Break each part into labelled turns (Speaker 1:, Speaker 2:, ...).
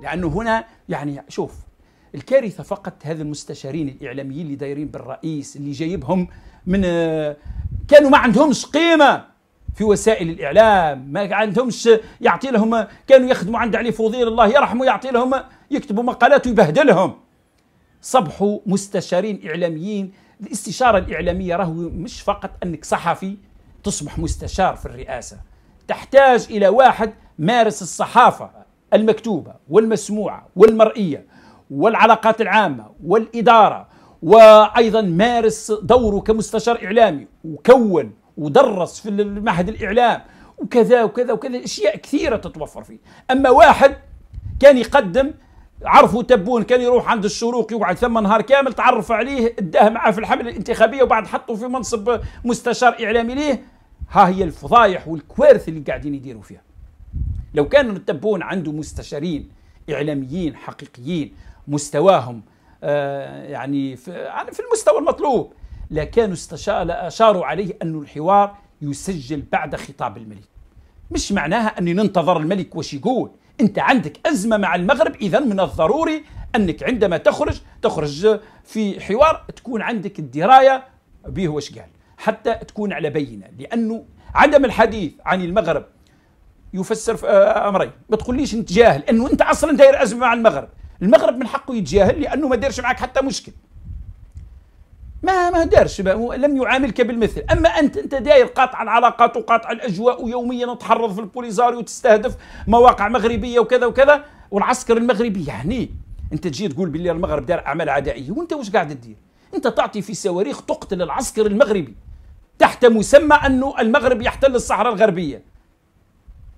Speaker 1: لأنه هنا يعني شوف الكارثة فقط هذا المستشارين الإعلاميين اللي دايرين بالرئيس اللي جايبهم من آه، كانوا ما عندهمش قيمة في وسائل الاعلام ما عندهمش يعطي لهم كانوا يخدموا عند علي فضيل الله يرحمه يعطي لهم يكتبوا مقالات ويبهدلهم صبحوا مستشارين اعلاميين الاستشاره الاعلاميه راهو مش فقط انك صحفي تصبح مستشار في الرئاسه تحتاج الى واحد مارس الصحافه المكتوبة والمسموعة والمرئية والعلاقات العامة والإدارة وأيضا مارس دوره كمستشار إعلامي وكون ودرس في معهد الإعلام وكذا وكذا وكذا أشياء كثيرة تتوفر فيه أما واحد كان يقدم عرفوا تبون كان يروح عند الشروق يقعد ثم نهار كامل تعرف عليه اداه معاه في الحمله الانتخابيه وبعد حطوا في منصب مستشار اعلامي ليه ها هي الفضايح والكوارث اللي قاعدين يديروا فيها لو كان التبون عنده مستشارين إعلاميين حقيقيين مستواهم آه، يعني, يعني في المستوى المطلوب لكانوا أشاروا عليه أن الحوار يسجل بعد خطاب الملك مش معناها أني ننتظر الملك واش يقول أنت عندك أزمة مع المغرب إذا من الضروري أنك عندما تخرج تخرج في حوار تكون عندك الدراية به واش قال حتى تكون على بينة لأنه عدم الحديث عن المغرب يفسر آه، امرين ما تقوليش انت جاهل انه انت اصلا داير ازمه مع المغرب المغرب من حقه يتجاهل لانه ما دارش معك حتى مشكل ما ما دارش لم يعاملك بالمثل اما انت انت داير قاطع العلاقات وقاطع الاجواء ويوميا تحرض في البوليزاريو وتستهدف مواقع مغربيه وكذا وكذا والعسكر المغربي يعني انت تجي تقول باللي المغرب دار اعمال عدائيه وانت واش قاعد تدير انت تعطي في صواريخ تقتل العسكر المغربي تحت مسمى انه المغرب يحتل الصحراء الغربيه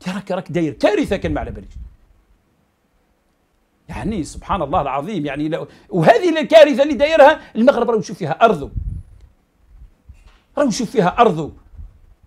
Speaker 1: تراك راك داير كارثه كان ما على باليش يعني سبحان الله العظيم يعني لو وهذه الكارثه اللي دايرها المغرب راه يشوف فيها ارضه راه يشوف فيها ارضه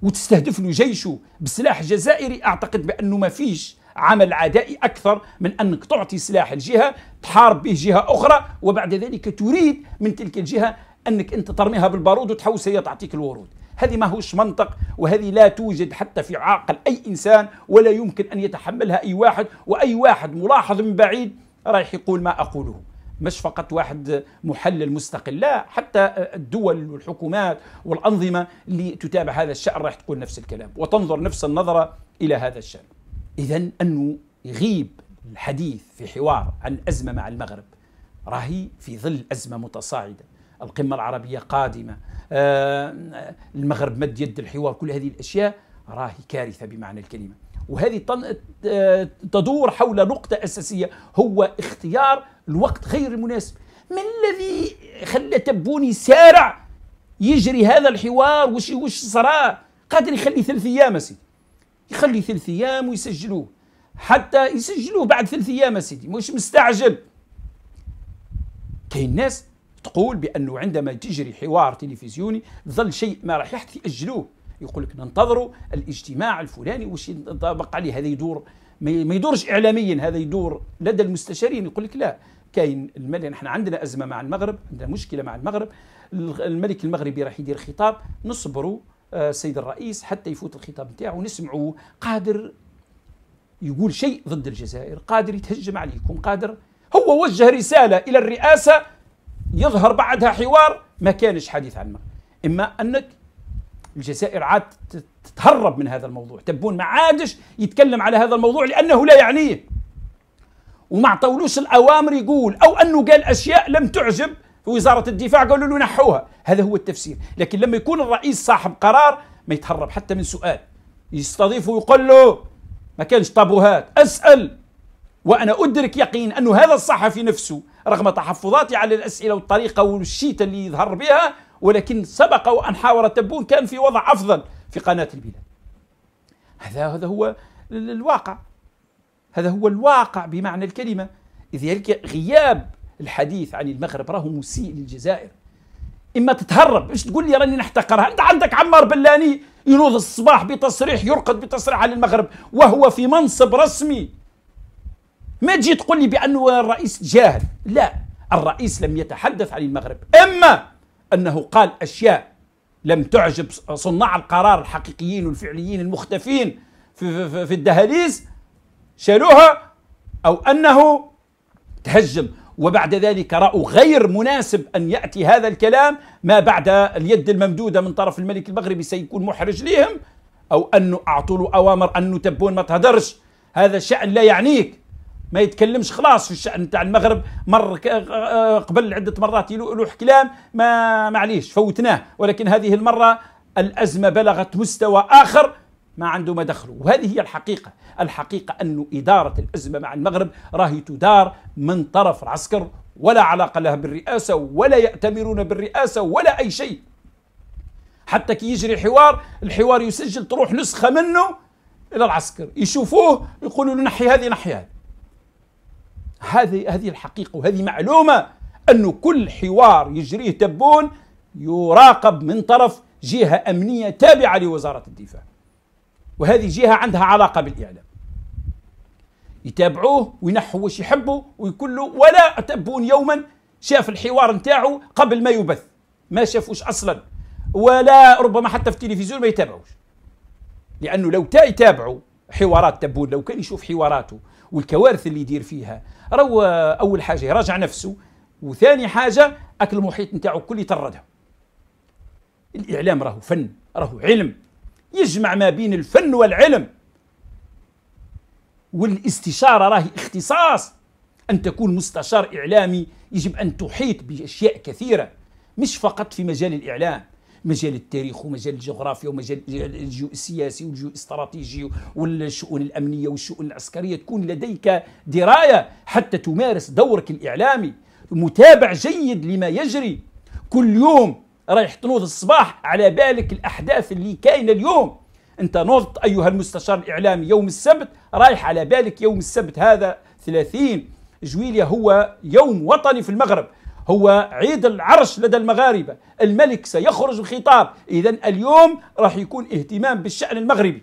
Speaker 1: وتستهدف له جيشه بسلاح جزائري اعتقد بانه ما فيش عمل عدائي اكثر من انك تعطي سلاح الجهه تحارب به جهه اخرى وبعد ذلك تريد من تلك الجهه انك انت ترميها بالبارود وتحوسها هي تعطيك الورود هذه ماهوش منطق وهذه لا توجد حتى في عاقل أي إنسان ولا يمكن أن يتحملها أي واحد وأي واحد ملاحظ من بعيد رايح يقول ما أقوله مش فقط واحد محلل مستقل لا حتى الدول والحكومات والأنظمة اللي تتابع هذا الشأن راح تقول نفس الكلام وتنظر نفس النظرة إلى هذا الشأن إذا أنه يغيب الحديث في حوار عن ازمه مع المغرب راهي في ظل أزمة متصاعدة القمة العربية قادمة آه، المغرب مد يد الحوار كل هذه الأشياء راهي كارثة بمعنى الكلمة وهذه آه، تدور حول نقطة أساسية هو اختيار الوقت غير المناسب ما الذي خلى تبوني سارع يجري هذا الحوار وش وش صرا قادر يخلي ثلث ايام سيدي يخلي ثلث ايام ويسجلوه حتى يسجلوه بعد ثلث ايام سيدي مش مستعجل كاين ناس تقول بانه عندما تجري حوار تلفزيوني ظل شيء ما راح يحدث ياجلوه يقول لك ننتظروا الاجتماع الفلاني واش ينطبق عليه هذا يدور ما يدورش اعلاميا هذا يدور لدى المستشارين يقول لك لا كاين الملك نحن عندنا ازمه مع المغرب عندنا مشكله مع المغرب الملك المغربي راح يدير خطاب نصبروا آه، السيد الرئيس حتى يفوت الخطاب نتاعو نسمعوا قادر يقول شيء ضد الجزائر قادر يتهجم عليكم قادر هو وجه رساله الى الرئاسه يظهر بعدها حوار ما كانش حديث عن المغرب اما انك الجزائر عاد تتهرب من هذا الموضوع تبون ما عادش يتكلم على هذا الموضوع لانه لا يعنيه وما عطولوش الاوامر يقول او انه قال اشياء لم تعجب في وزاره الدفاع قالوا له نحوها هذا هو التفسير لكن لما يكون الرئيس صاحب قرار ما يتهرب حتى من سؤال يستضيفه ويقول له ما كانش طابوهات اسال وانا ادرك يقين انه هذا الصحفي نفسه رغم تحفظاتي على الأسئلة والطريقة والشيت اللي يظهر بها ولكن سبق وأن حاور تبون كان في وضع أفضل في قناة البلاد هذا هذا هو الواقع هذا هو الواقع بمعنى الكلمة لذلك غياب الحديث عن المغرب راه مسيء للجزائر اما تتهرب مش تقول لي راني نحتقرها انت عندك عمار بلاني ينوض الصباح بتصريح يرقد بتصريح عن المغرب وهو في منصب رسمي ما تجي تقول لي بانه الرئيس جاهل لا الرئيس لم يتحدث عن المغرب اما انه قال اشياء لم تعجب صناع القرار الحقيقيين والفعليين المختفين في, في, في الدهاليز شالوها او انه تهجم وبعد ذلك راوا غير مناسب ان ياتي هذا الكلام ما بعد اليد الممدوده من طرف الملك المغربي سيكون محرج ليهم او انه اعطوا له اوامر انه تبون ما تهدرش هذا الشان لا يعنيك ما يتكلمش خلاص في الشأن تاع المغرب مر آه، آه، قبل عدة مرات يلوح كلام ما معليش فوتناه ولكن هذه المرة الأزمة بلغت مستوى آخر ما عنده ما دخله وهذه هي الحقيقة الحقيقة أن إدارة الأزمة مع المغرب راهي تدار من طرف العسكر ولا علاقة لها بالرئاسة ولا يأتمرون بالرئاسة ولا أي شيء حتى كي يجري حوار الحوار يسجل تروح نسخة منه إلى العسكر يشوفوه يقولوا نحي هذه نحي هذه هذه هذه الحقيقه وهذه معلومه انه كل حوار يجريه تبون يراقب من طرف جهه امنيه تابعه لوزاره الدفاع وهذه جهه عندها علاقه بالاعلام يتابعوه وينحوا واش يحبوا ويكلوا ولا تبون يوما شاف الحوار نتاعو قبل ما يبث ما شافوش اصلا ولا ربما حتى في التلفزيون ما يتابعوش لانه لو تا يتابعوا حوارات تبون لو كان يشوف حواراته والكوارث اللي يدير فيها راهو اول حاجه يراجع نفسه وثاني حاجه اكل المحيط نتاعو كل يطردها الاعلام راهو فن راهو علم يجمع ما بين الفن والعلم والاستشاره راهي اختصاص ان تكون مستشار اعلامي يجب ان تحيط باشياء كثيره مش فقط في مجال الاعلام مجال التاريخ ومجال الجغرافيا ومجال الجيو السياسي والجيو الاستراتيجي والشؤون الامنيه والشؤون العسكريه تكون لديك درايه حتى تمارس دورك الاعلامي متابع جيد لما يجري كل يوم رايح تنوض الصباح على بالك الاحداث اللي كاينه اليوم انت نوضت ايها المستشار الاعلامي يوم السبت رايح على بالك يوم السبت هذا 30 جويليا هو يوم وطني في المغرب هو عيد العرش لدى المغاربة الملك سيخرج بخطاب إذا اليوم راح يكون اهتمام بالشأن المغربي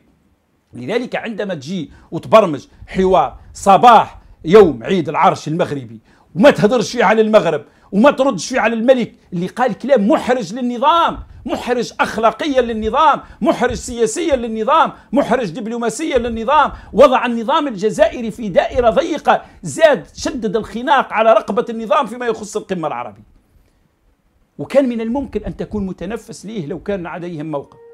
Speaker 1: لذلك عندما تجي وتبرمج حوار صباح يوم عيد العرش المغربي وما تهدرش فيه على المغرب وما تردش فيه على الملك اللي قال كلام محرج للنظام محرج اخلاقيا للنظام، محرج سياسيا للنظام، محرج دبلوماسيا للنظام، وضع النظام الجزائري في دائره ضيقه، زاد شدد الخناق على رقبه النظام فيما يخص القمه العربيه. وكان من الممكن ان تكون متنفس ليه لو كان لديهم موقف.